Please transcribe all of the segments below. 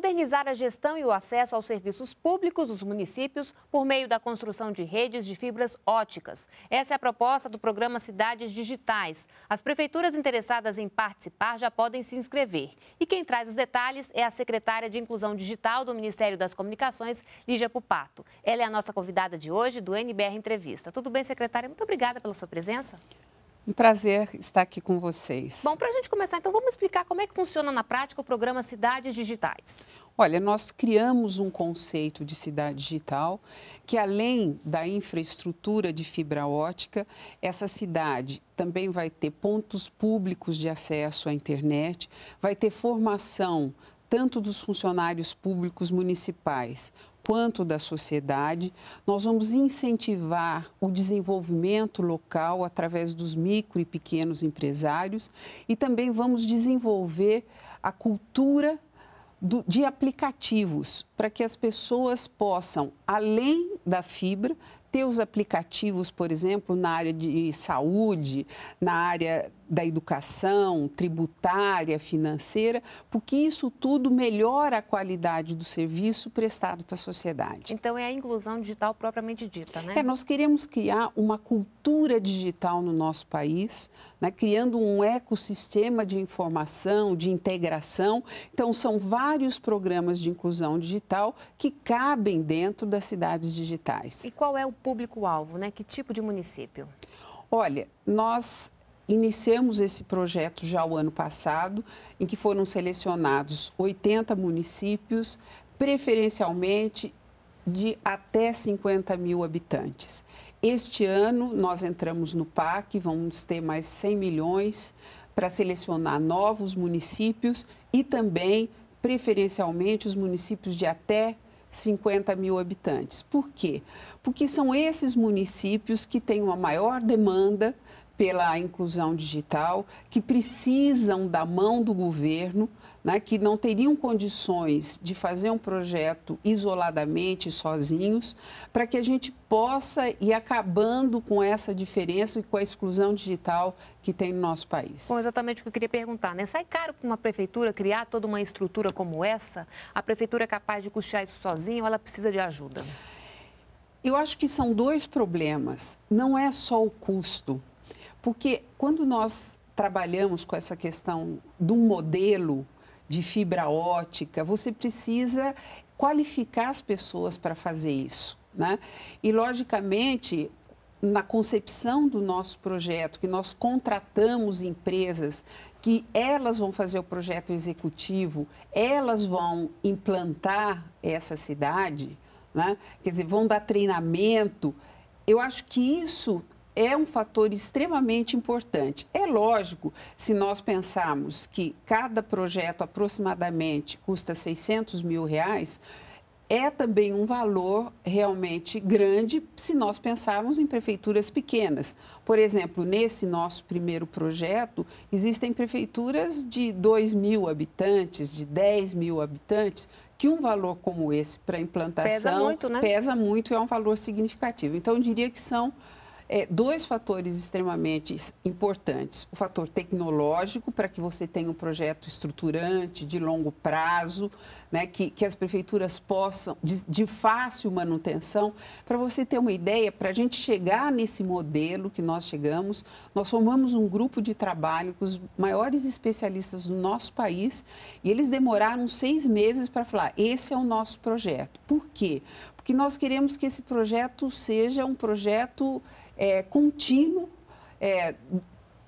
modernizar a gestão e o acesso aos serviços públicos dos municípios por meio da construção de redes de fibras óticas. Essa é a proposta do programa Cidades Digitais. As prefeituras interessadas em participar já podem se inscrever. E quem traz os detalhes é a secretária de Inclusão Digital do Ministério das Comunicações, Lígia Pupato. Ela é a nossa convidada de hoje do NBR Entrevista. Tudo bem, secretária? Muito obrigada pela sua presença. Um prazer estar aqui com vocês. Bom, para a gente começar, então vamos explicar como é que funciona na prática o programa Cidades Digitais. Olha, nós criamos um conceito de cidade digital que, além da infraestrutura de fibra ótica, essa cidade também vai ter pontos públicos de acesso à internet, vai ter formação tanto dos funcionários públicos municipais quanto da sociedade. Nós vamos incentivar o desenvolvimento local através dos micro e pequenos empresários e também vamos desenvolver a cultura do, de aplicativos para que as pessoas possam, além da fibra, ter os aplicativos, por exemplo, na área de saúde, na área da educação, tributária, financeira, porque isso tudo melhora a qualidade do serviço prestado para a sociedade. Então é a inclusão digital propriamente dita, né? É, nós queremos criar uma cultura digital no nosso país, né, criando um ecossistema de informação, de integração. Então são vários programas de inclusão digital que cabem dentro das cidades digitais. E qual é o público-alvo, né? Que tipo de município? Olha, nós Iniciamos esse projeto já o ano passado, em que foram selecionados 80 municípios, preferencialmente de até 50 mil habitantes. Este ano, nós entramos no PAC, vamos ter mais 100 milhões para selecionar novos municípios e também, preferencialmente, os municípios de até 50 mil habitantes. Por quê? Porque são esses municípios que têm uma maior demanda pela inclusão digital, que precisam da mão do governo, né, que não teriam condições de fazer um projeto isoladamente, sozinhos, para que a gente possa ir acabando com essa diferença e com a exclusão digital que tem no nosso país. Bom, exatamente o que eu queria perguntar, né? Sai caro para uma prefeitura criar toda uma estrutura como essa? A prefeitura é capaz de custear isso sozinha ou ela precisa de ajuda? Eu acho que são dois problemas. Não é só o custo, porque quando nós trabalhamos com essa questão do modelo de fibra ótica, você precisa qualificar as pessoas para fazer isso. Né? E, logicamente, na concepção do nosso projeto, que nós contratamos empresas que elas vão fazer o projeto executivo, elas vão implantar essa cidade, né? quer dizer, vão dar treinamento. Eu acho que isso é um fator extremamente importante. É lógico, se nós pensarmos que cada projeto aproximadamente custa 600 mil reais, é também um valor realmente grande se nós pensarmos em prefeituras pequenas. Por exemplo, nesse nosso primeiro projeto, existem prefeituras de 2 mil habitantes, de 10 mil habitantes, que um valor como esse para implantação pesa muito, né? pesa muito e é um valor significativo. Então, eu diria que são é, dois fatores extremamente importantes. O fator tecnológico, para que você tenha um projeto estruturante, de longo prazo, né, que, que as prefeituras possam, de, de fácil manutenção. Para você ter uma ideia, para a gente chegar nesse modelo que nós chegamos, nós formamos um grupo de trabalho com os maiores especialistas do nosso país e eles demoraram seis meses para falar: esse é o nosso projeto. Por quê? porque nós queremos que esse projeto seja um projeto é, contínuo é,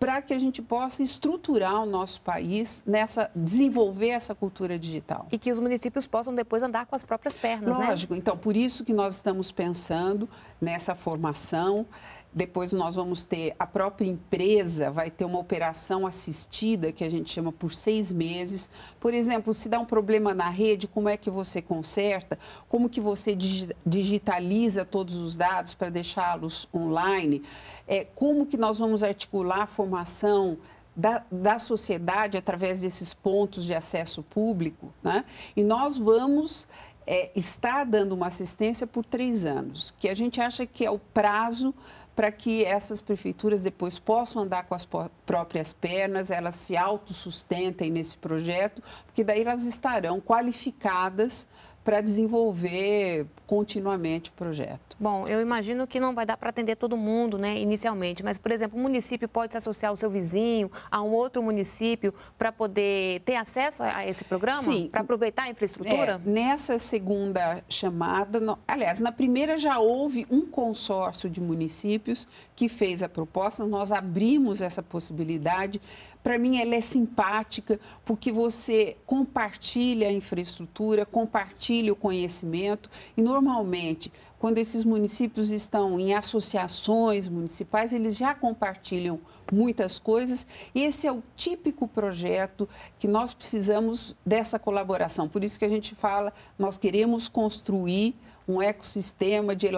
para que a gente possa estruturar o nosso país nessa desenvolver essa cultura digital e que os municípios possam depois andar com as próprias pernas, né? lógico. Né? Então por isso que nós estamos pensando nessa formação depois nós vamos ter a própria empresa vai ter uma operação assistida que a gente chama por seis meses. Por exemplo, se dá um problema na rede, como é que você conserta? Como que você digitaliza todos os dados para deixá-los online? É, como que nós vamos articular a formação da, da, sociedade através desses pontos de acesso público? Né? E nós vamos é, estar dando uma assistência por três anos, que a gente acha que é o prazo para que essas prefeituras depois possam andar com as próprias pernas, elas se autossustentem nesse projeto, porque daí elas estarão qualificadas para desenvolver continuamente o projeto. Bom, eu imagino que não vai dar para atender todo mundo, né, inicialmente, mas, por exemplo, o município pode se associar ao seu vizinho, a um outro município, para poder ter acesso a esse programa? Sim. Para aproveitar a infraestrutura? É, nessa segunda chamada, aliás, na primeira já houve um consórcio de municípios que fez a proposta, nós abrimos essa possibilidade para mim, ela é simpática porque você compartilha a infraestrutura, compartilha o conhecimento e, normalmente, quando esses municípios estão em associações municipais, eles já compartilham muitas coisas. esse é o típico projeto que nós precisamos dessa colaboração. Por isso que a gente fala, nós queremos construir um ecossistema de,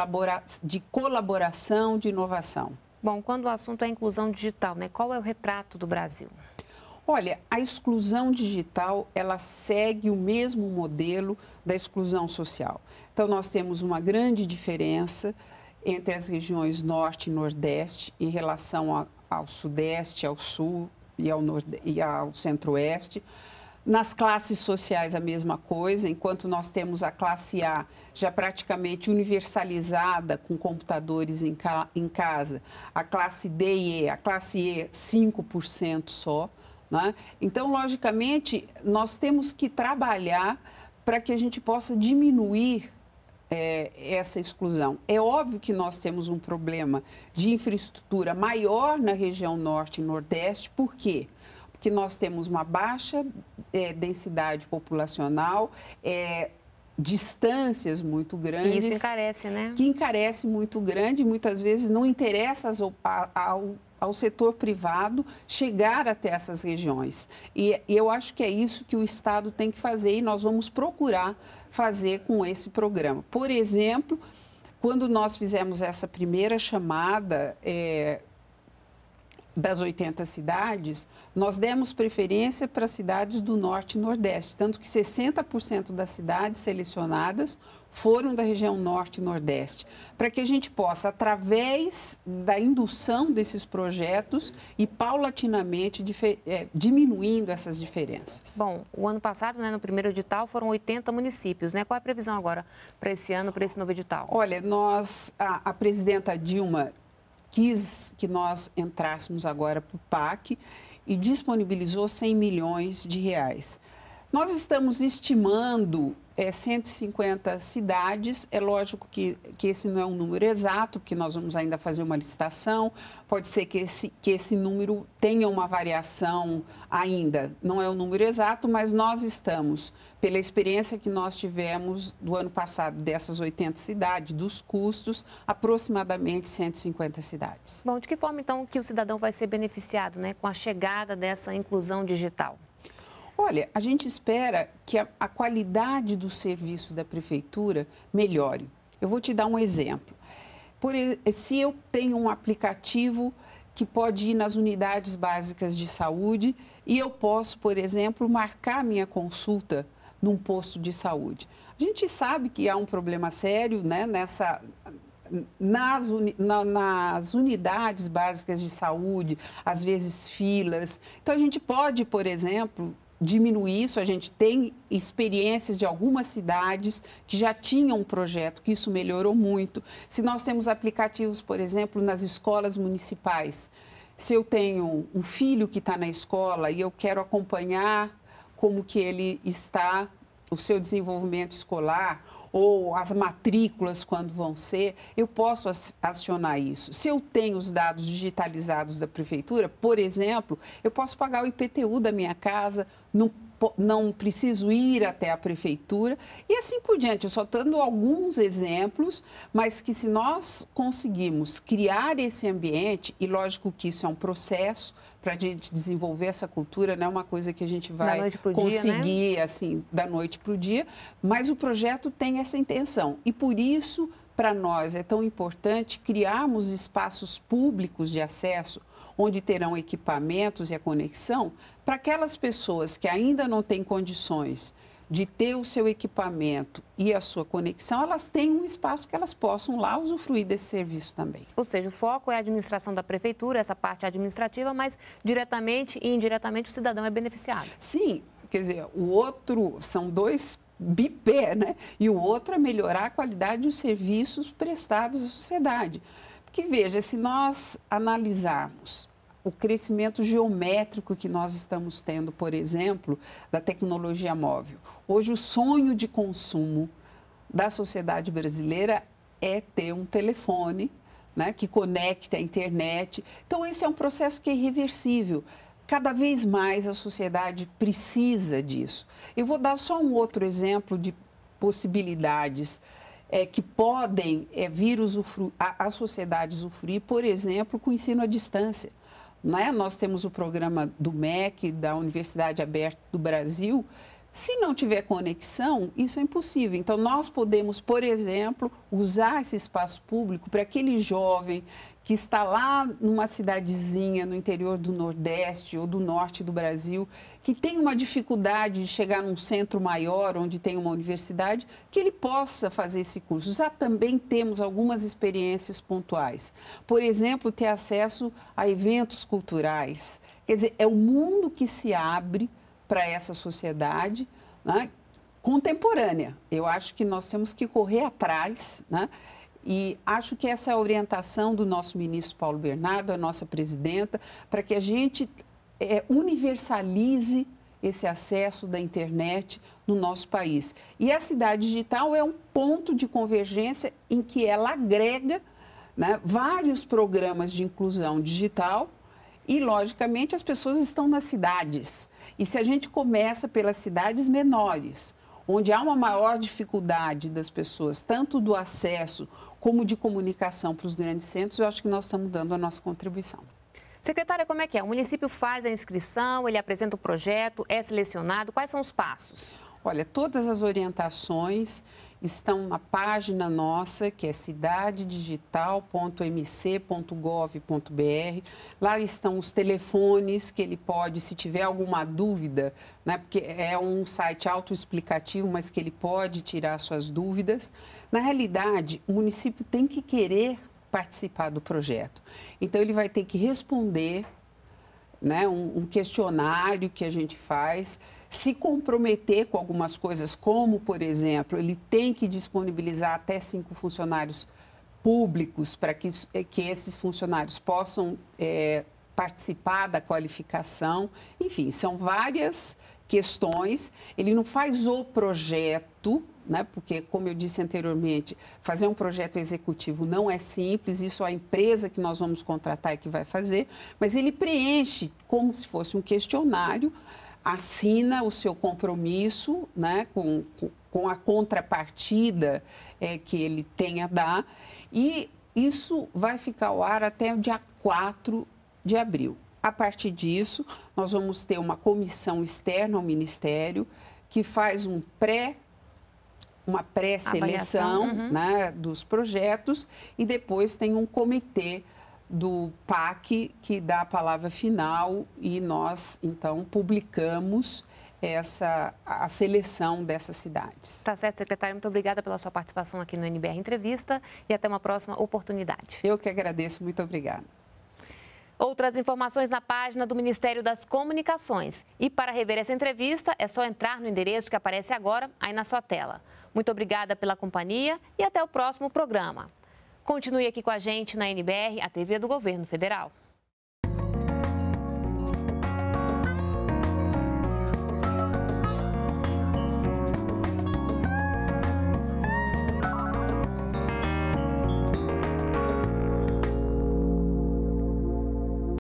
de colaboração, de inovação. Bom, quando o assunto é inclusão digital, né, qual é o retrato do Brasil? Olha, a exclusão digital, ela segue o mesmo modelo da exclusão social. Então, nós temos uma grande diferença entre as regiões norte e nordeste em relação a, ao sudeste, ao sul e ao, e ao centro-oeste. Nas classes sociais, a mesma coisa, enquanto nós temos a classe A já praticamente universalizada com computadores em, ca em casa, a classe D e E, a classe E, 5% só. Né? Então, logicamente, nós temos que trabalhar para que a gente possa diminuir é, essa exclusão. É óbvio que nós temos um problema de infraestrutura maior na região norte e nordeste, por quê? que nós temos uma baixa é, densidade populacional, é, distâncias muito grandes. Isso encarece, né? Que encarece muito grande, muitas vezes não interessa ao, ao setor privado chegar até essas regiões. E, e eu acho que é isso que o Estado tem que fazer e nós vamos procurar fazer com esse programa. Por exemplo, quando nós fizemos essa primeira chamada, é, das 80 cidades, nós demos preferência para cidades do norte e nordeste, tanto que 60% das cidades selecionadas foram da região norte e nordeste, para que a gente possa, através da indução desses projetos e paulatinamente é, diminuindo essas diferenças. Bom, o ano passado, né, no primeiro edital, foram 80 municípios, né? Qual é a previsão agora para esse ano, para esse novo edital? Olha, nós, a, a presidenta Dilma quis que nós entrássemos agora para o PAC e disponibilizou 100 milhões de reais. Nós estamos estimando é, 150 cidades. É lógico que, que esse não é um número exato, porque nós vamos ainda fazer uma licitação. Pode ser que esse, que esse número tenha uma variação ainda. Não é o um número exato, mas nós estamos, pela experiência que nós tivemos do ano passado, dessas 80 cidades, dos custos, aproximadamente 150 cidades. Bom, de que forma então que o cidadão vai ser beneficiado né, com a chegada dessa inclusão digital? Olha, a gente espera que a, a qualidade dos serviços da prefeitura melhore. Eu vou te dar um exemplo. Por, se eu tenho um aplicativo que pode ir nas unidades básicas de saúde e eu posso, por exemplo, marcar minha consulta num posto de saúde. A gente sabe que há um problema sério né, nessa nas, na, nas, unidades básicas de saúde, às vezes filas. Então, a gente pode, por exemplo, diminuir isso. A gente tem experiências de algumas cidades que já tinham um projeto, que isso melhorou muito. Se nós temos aplicativos, por exemplo, nas escolas municipais, se eu tenho um filho que está na escola e eu quero acompanhar como que ele está, o seu desenvolvimento escolar, ou as matrículas quando vão ser, eu posso acionar isso. Se eu tenho os dados digitalizados da prefeitura, por exemplo, eu posso pagar o IPTU da minha casa num não preciso ir até a prefeitura e assim por diante. Eu só dando alguns exemplos, mas que se nós conseguirmos criar esse ambiente, e lógico que isso é um processo para a gente desenvolver essa cultura, não é uma coisa que a gente vai conseguir dia, né? assim da noite para o dia, mas o projeto tem essa intenção e por isso para nós é tão importante criarmos espaços públicos de acesso onde terão equipamentos e a conexão para aquelas pessoas que ainda não têm condições de ter o seu equipamento e a sua conexão, elas têm um espaço que elas possam lá usufruir desse serviço também. Ou seja, o foco é a administração da prefeitura, essa parte administrativa, mas diretamente e indiretamente o cidadão é beneficiado. Sim, quer dizer, o outro são dois bipé, né? E o outro é melhorar a qualidade dos serviços prestados à sociedade. Porque, veja, se nós analisarmos o crescimento geométrico que nós estamos tendo, por exemplo, da tecnologia móvel, hoje o sonho de consumo da sociedade brasileira é ter um telefone né, que conecte à internet. Então, esse é um processo que é irreversível. Cada vez mais a sociedade precisa disso. Eu vou dar só um outro exemplo de possibilidades é, que podem é, vir usufru, a, a sociedade usufruir, por exemplo, com ensino à distância. Né? Nós temos o programa do MEC, da Universidade Aberta do Brasil. Se não tiver conexão, isso é impossível. Então, nós podemos, por exemplo, usar esse espaço público para aquele jovem que está lá numa cidadezinha no interior do Nordeste ou do Norte do Brasil, que tem uma dificuldade de chegar num centro maior onde tem uma universidade, que ele possa fazer esse curso. Já também temos algumas experiências pontuais. Por exemplo, ter acesso a eventos culturais. Quer dizer, é o mundo que se abre para essa sociedade, né? contemporânea. Eu acho que nós temos que correr atrás, né? E acho que essa é a orientação do nosso ministro Paulo Bernardo, a nossa presidenta, para que a gente é, universalize esse acesso da internet no nosso país. E a cidade digital é um ponto de convergência em que ela agrega né, vários programas de inclusão digital e, logicamente, as pessoas estão nas cidades. E se a gente começa pelas cidades menores, onde há uma maior dificuldade das pessoas, tanto do acesso como de comunicação para os grandes centros, eu acho que nós estamos dando a nossa contribuição. Secretária, como é que é? O município faz a inscrição, ele apresenta o projeto, é selecionado, quais são os passos? Olha, todas as orientações estão na página nossa que é cidadedigital.mc.gov.br. Lá estão os telefones que ele pode, se tiver alguma dúvida, né, porque é um site autoexplicativo, mas que ele pode tirar suas dúvidas. Na realidade, o município tem que querer participar do projeto. Então ele vai ter que responder né, um, um questionário que a gente faz se comprometer com algumas coisas, como, por exemplo, ele tem que disponibilizar até cinco funcionários públicos para que, eh, que esses funcionários possam é, participar da qualificação. Enfim, são várias questões. Ele não faz o projeto, né? porque, como eu disse anteriormente, fazer um projeto executivo não é simples, isso é a empresa que nós vamos contratar é que vai fazer, mas ele preenche como se fosse um questionário, assina o seu compromisso né? com, com a contrapartida é, que ele tem a dar e isso vai ficar ao ar até o dia 4 de abril. A partir disso, nós vamos ter uma comissão externa ao Ministério que faz um pré uma pré-seleção uhum. né, dos projetos e depois tem um comitê do PAC que dá a palavra final e nós então publicamos essa a seleção dessas cidades. Tá certo, secretário, muito obrigada pela sua participação aqui no NBR Entrevista e até uma próxima oportunidade. Eu que agradeço, muito obrigada. Outras informações na página do Ministério das Comunicações. E para rever essa entrevista, é só entrar no endereço que aparece agora aí na sua tela. Muito obrigada pela companhia e até o próximo programa. Continue aqui com a gente na NBR, a TV do Governo Federal.